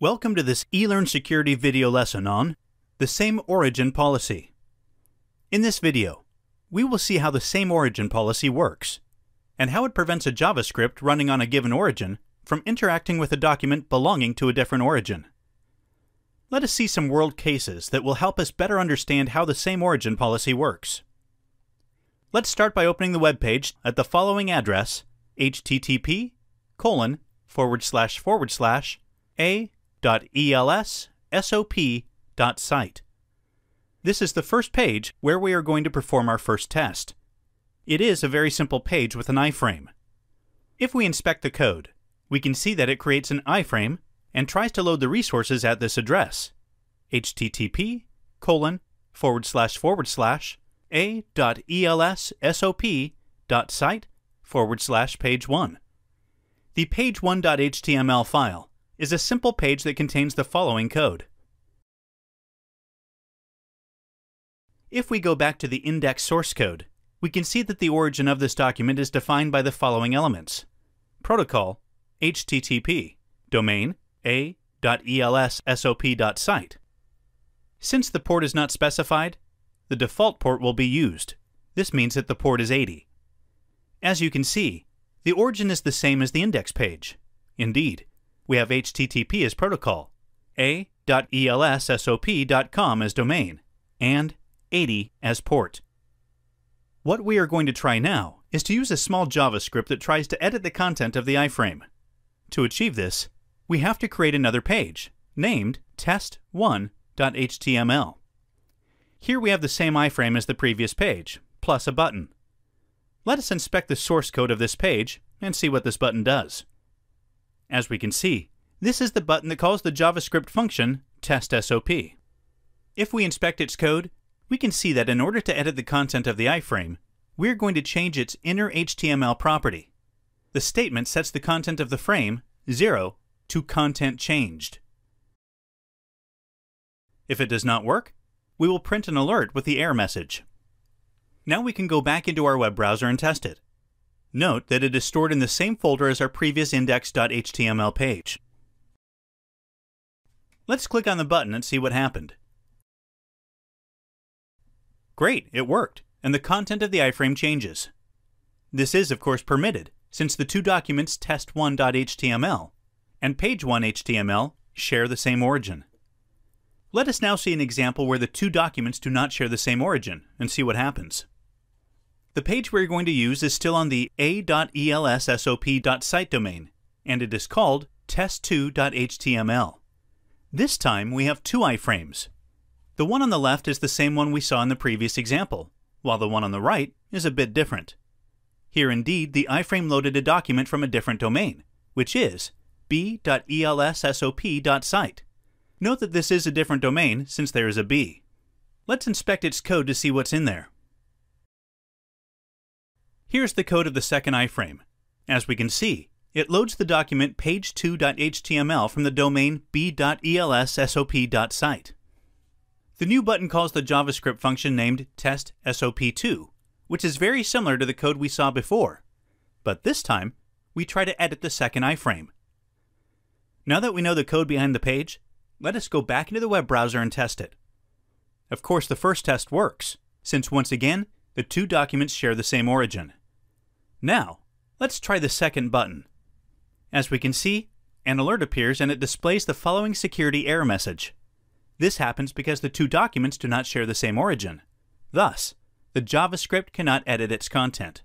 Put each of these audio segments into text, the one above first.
Welcome to this eLearn Security video lesson on the same origin policy. In this video, we will see how the same origin policy works and how it prevents a JavaScript running on a given origin from interacting with a document belonging to a different origin. Let us see some world cases that will help us better understand how the same origin policy works. Let's start by opening the web page at the following address http colon forward slash forward slash a.elssop.site. This is the first page where we are going to perform our first test. It is a very simple page with an iframe. If we inspect the code, we can see that it creates an iframe and tries to load the resources at this address http colon forward slash forward slash dot sop site forward slash page 1. The page one dot html file is a simple page that contains the following code. If we go back to the index source code, we can see that the origin of this document is defined by the following elements protocol, HTTP, domain, a.elssop.site. Since the port is not specified, the default port will be used. This means that the port is 80. As you can see, the origin is the same as the index page. Indeed, we have HTTP as protocol, a.elssop.com as domain, and 80 as port. What we are going to try now is to use a small JavaScript that tries to edit the content of the iframe. To achieve this, we have to create another page named test1.html. Here we have the same iframe as the previous page, plus a button. Let us inspect the source code of this page and see what this button does. As we can see, this is the button that calls the JavaScript function testSOP. If we inspect its code, we can see that in order to edit the content of the iframe, we're going to change its inner HTML property. The statement sets the content of the frame 0 to content changed. If it does not work, we will print an alert with the error message. Now we can go back into our web browser and test it. Note that it is stored in the same folder as our previous index.html page. Let's click on the button and see what happened. Great, it worked, and the content of the iframe changes. This is, of course, permitted, since the two documents test1.html and page 1 HTML share the same origin. Let us now see an example where the two documents do not share the same origin and see what happens. The page we're going to use is still on the a.elssop.site domain, and it is called test2.html. This time we have two iframes. The one on the left is the same one we saw in the previous example, while the one on the right is a bit different. Here indeed, the iframe loaded a document from a different domain, which is b.elssop.site. Note that this is a different domain since there is a b. Let's inspect its code to see what's in there. Here's the code of the second iframe. As we can see, it loads the document page2.html from the domain b.elssop.site. The new button calls the JavaScript function named test 2 which is very similar to the code we saw before. But this time, we try to edit the second iframe. Now that we know the code behind the page, let us go back into the web browser and test it. Of course, the first test works, since once again, the two documents share the same origin. Now, let's try the second button. As we can see, an alert appears and it displays the following security error message. This happens because the two documents do not share the same origin. Thus, the JavaScript cannot edit its content.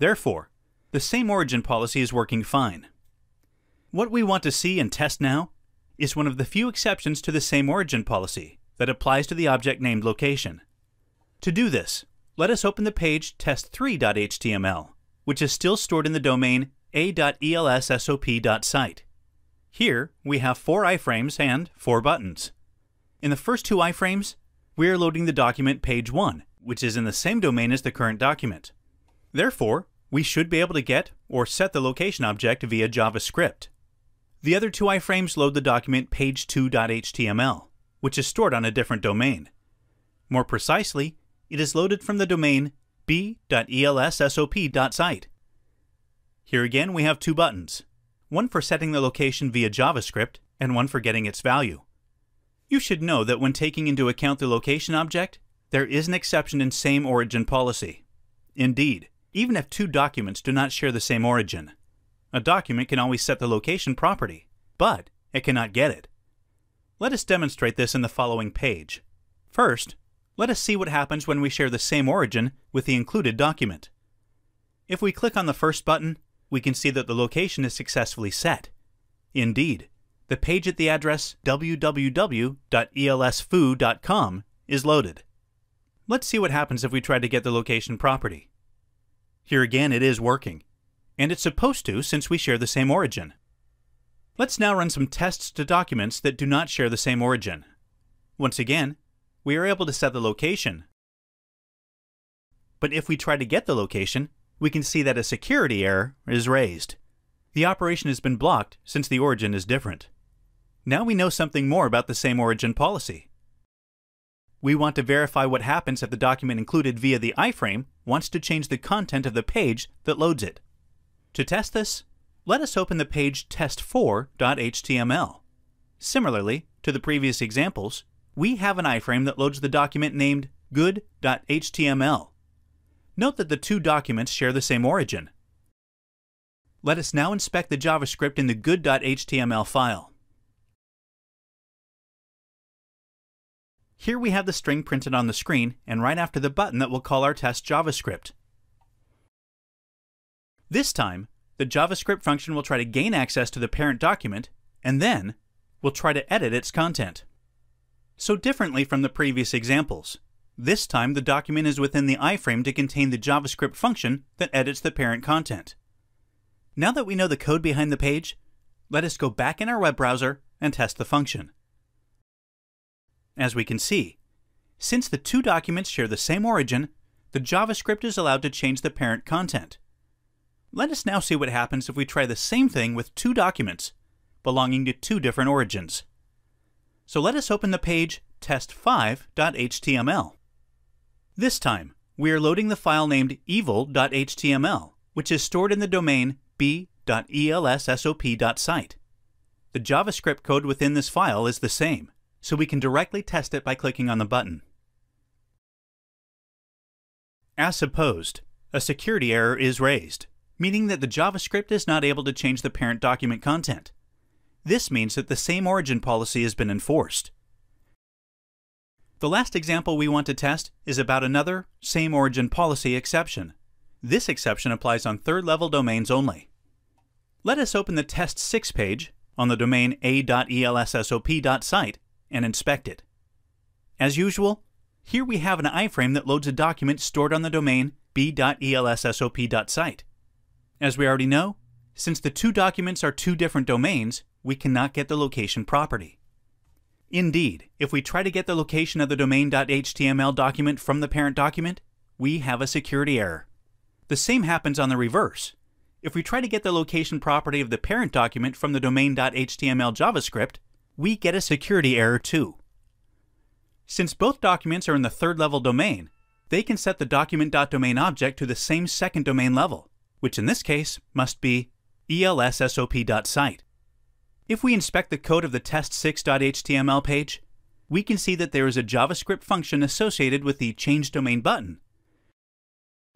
Therefore, the same origin policy is working fine. What we want to see and test now is one of the few exceptions to the same origin policy that applies to the object named location. To do this, let us open the page test3.html, which is still stored in the domain a.elssop.site. Here, we have four iframes and four buttons. In the first two iframes, we are loading the document page 1, which is in the same domain as the current document. Therefore, we should be able to get or set the location object via JavaScript. The other two iframes load the document page2.html, which is stored on a different domain. More precisely, it is loaded from the domain b.elssop.site. Here again we have two buttons, one for setting the location via JavaScript and one for getting its value. You should know that when taking into account the location object, there is an exception in same origin policy. Indeed, even if two documents do not share the same origin, a document can always set the location property, but it cannot get it. Let us demonstrate this in the following page. First, let us see what happens when we share the same origin with the included document. If we click on the first button, we can see that the location is successfully set. Indeed, the page at the address www.elsfoo.com is loaded. Let's see what happens if we try to get the location property. Here again, it is working and it's supposed to since we share the same origin. Let's now run some tests to documents that do not share the same origin. Once again, we are able to set the location, but if we try to get the location, we can see that a security error is raised. The operation has been blocked since the origin is different. Now we know something more about the same origin policy. We want to verify what happens if the document included via the iframe wants to change the content of the page that loads it. To test this, let us open the page test4.html. Similarly to the previous examples, we have an iframe that loads the document named good.html. Note that the two documents share the same origin. Let us now inspect the JavaScript in the good.html file. Here we have the string printed on the screen, and right after the button that will call our test JavaScript. This time, the JavaScript function will try to gain access to the parent document, and then will try to edit its content. So differently from the previous examples, this time the document is within the iframe to contain the JavaScript function that edits the parent content. Now that we know the code behind the page, let us go back in our web browser and test the function. As we can see, since the two documents share the same origin, the JavaScript is allowed to change the parent content. Let us now see what happens if we try the same thing with two documents belonging to two different origins. So let us open the page test5.html. This time, we are loading the file named evil.html, which is stored in the domain b.elssop.site. The JavaScript code within this file is the same, so we can directly test it by clicking on the button. As supposed, a security error is raised meaning that the JavaScript is not able to change the parent document content. This means that the same origin policy has been enforced. The last example we want to test is about another same origin policy exception. This exception applies on third level domains only. Let us open the test 6 page on the domain a.elssop.site and inspect it. As usual, here we have an iframe that loads a document stored on the domain b.elssop.site. As we already know, since the two documents are two different domains, we cannot get the location property. Indeed, if we try to get the location of the domain.html document from the parent document, we have a security error. The same happens on the reverse. If we try to get the location property of the parent document from the domain.html JavaScript, we get a security error too. Since both documents are in the third level domain, they can set the document.domain object to the same second domain level which in this case must be elssop.site. If we inspect the code of the test6.html page, we can see that there is a JavaScript function associated with the Change Domain button,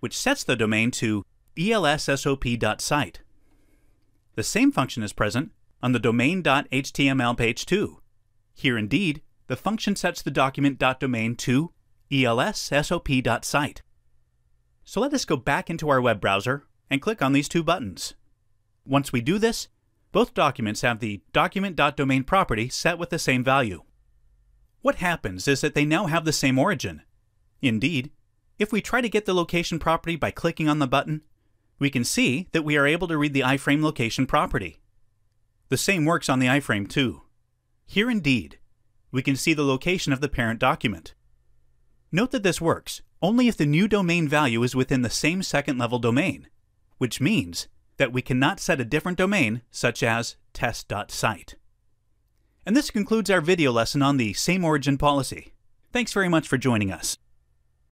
which sets the domain to elssop.site. The same function is present on the domain.html page too. Here indeed, the function sets the document.domain to elssop.site. So let us go back into our web browser and click on these two buttons. Once we do this, both documents have the document.domain property set with the same value. What happens is that they now have the same origin. Indeed, if we try to get the location property by clicking on the button, we can see that we are able to read the iframe location property. The same works on the iframe too. Here indeed, we can see the location of the parent document. Note that this works only if the new domain value is within the same second level domain, which means that we cannot set a different domain, such as test.site. And this concludes our video lesson on the same origin policy. Thanks very much for joining us.